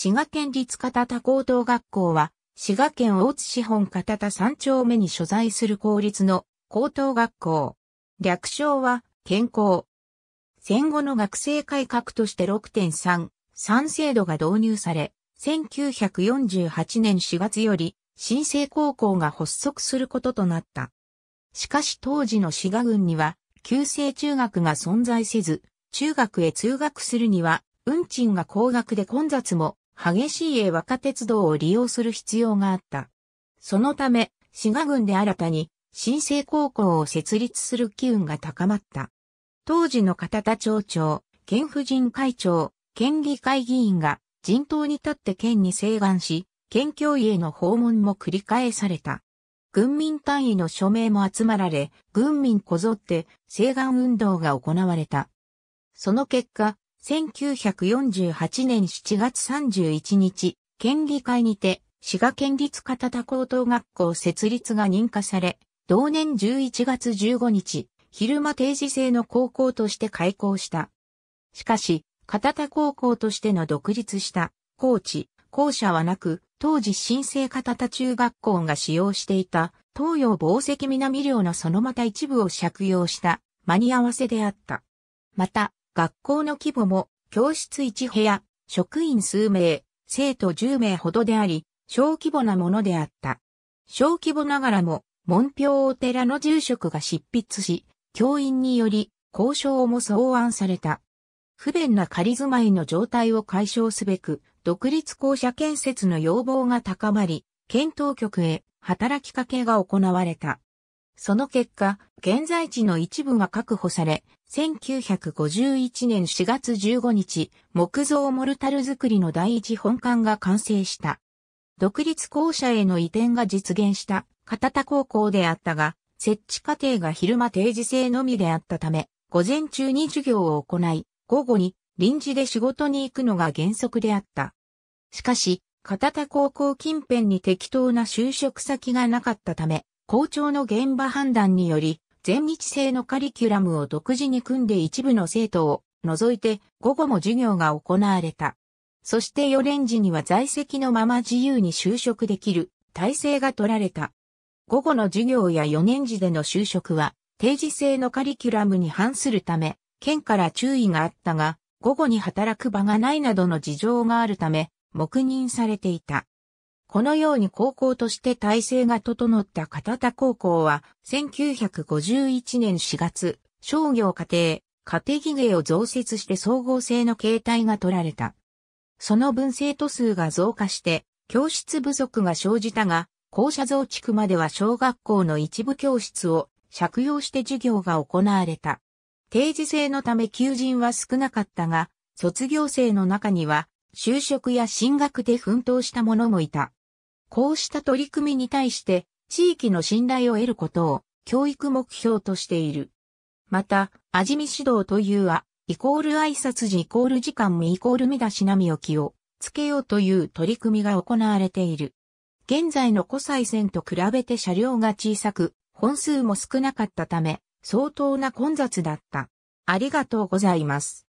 滋賀県立片田高等学校は、滋賀県大津市本片田3丁目に所在する公立の高等学校。略称は、健康。戦後の学生改革として6.3、3制度が導入され、1948年4月より、新生高校が発足することとなった。しかし当時の滋賀郡には、旧制中学が存在せず、中学へ通学するには、運賃が高額で混雑も激しい和若鉄道を利用する必要があった。そのため、滋賀郡で新たに新生高校を設立する機運が高まった。当時の片田町長、県婦人会長、県議会議員が人頭に立って県に請願し、県教委への訪問も繰り返された。軍民単位の署名も集まられ、軍民こぞって請願運動が行われた。その結果、1948年7月31日、県議会にて、滋賀県立片田高等学校設立が認可され、同年11月15日、昼間定時制の高校として開校した。しかし、片田高校としての独立した高知、校舎はなく、当時新生片田中学校が使用していた東洋宝石南寮のそのまた一部を借用した間に合わせであった。また、学校の規模も教室1部屋、職員数名、生徒10名ほどであり、小規模なものであった。小規模ながらも、門をお寺の住職が執筆し、教員により、交渉も草案された。不便な仮住まいの状態を解消すべく、独立校舎建設の要望が高まり、検討局へ働きかけが行われた。その結果、現在地の一部が確保され、1951年4月15日、木造モルタル作りの第一本館が完成した。独立校舎への移転が実現した片田高校であったが、設置過程が昼間定時制のみであったため、午前中に授業を行い、午後に臨時で仕事に行くのが原則であった。しかし、片田高校近辺に適当な就職先がなかったため、校長の現場判断により、全日制のカリキュラムを独自に組んで一部の生徒を除いて午後も授業が行われた。そして4年時には在籍のまま自由に就職できる体制が取られた。午後の授業や4年時での就職は定時制のカリキュラムに反するため、県から注意があったが、午後に働く場がないなどの事情があるため、黙認されていた。このように高校として体制が整った片田高校は、1951年4月、商業家庭、家庭技芸を増設して総合性の形態が取られた。その分生徒数が増加して、教室不足が生じたが、校舎増築までは小学校の一部教室を借用して授業が行われた。定時制のため求人は少なかったが、卒業生の中には、就職や進学で奮闘した者もいた。こうした取り組みに対して地域の信頼を得ることを教育目標としている。また、味見指導というは、イコール挨拶時イコール時間もイコール見出しなみ置きをつけようという取り組みが行われている。現在の古西線と比べて車両が小さく、本数も少なかったため、相当な混雑だった。ありがとうございます。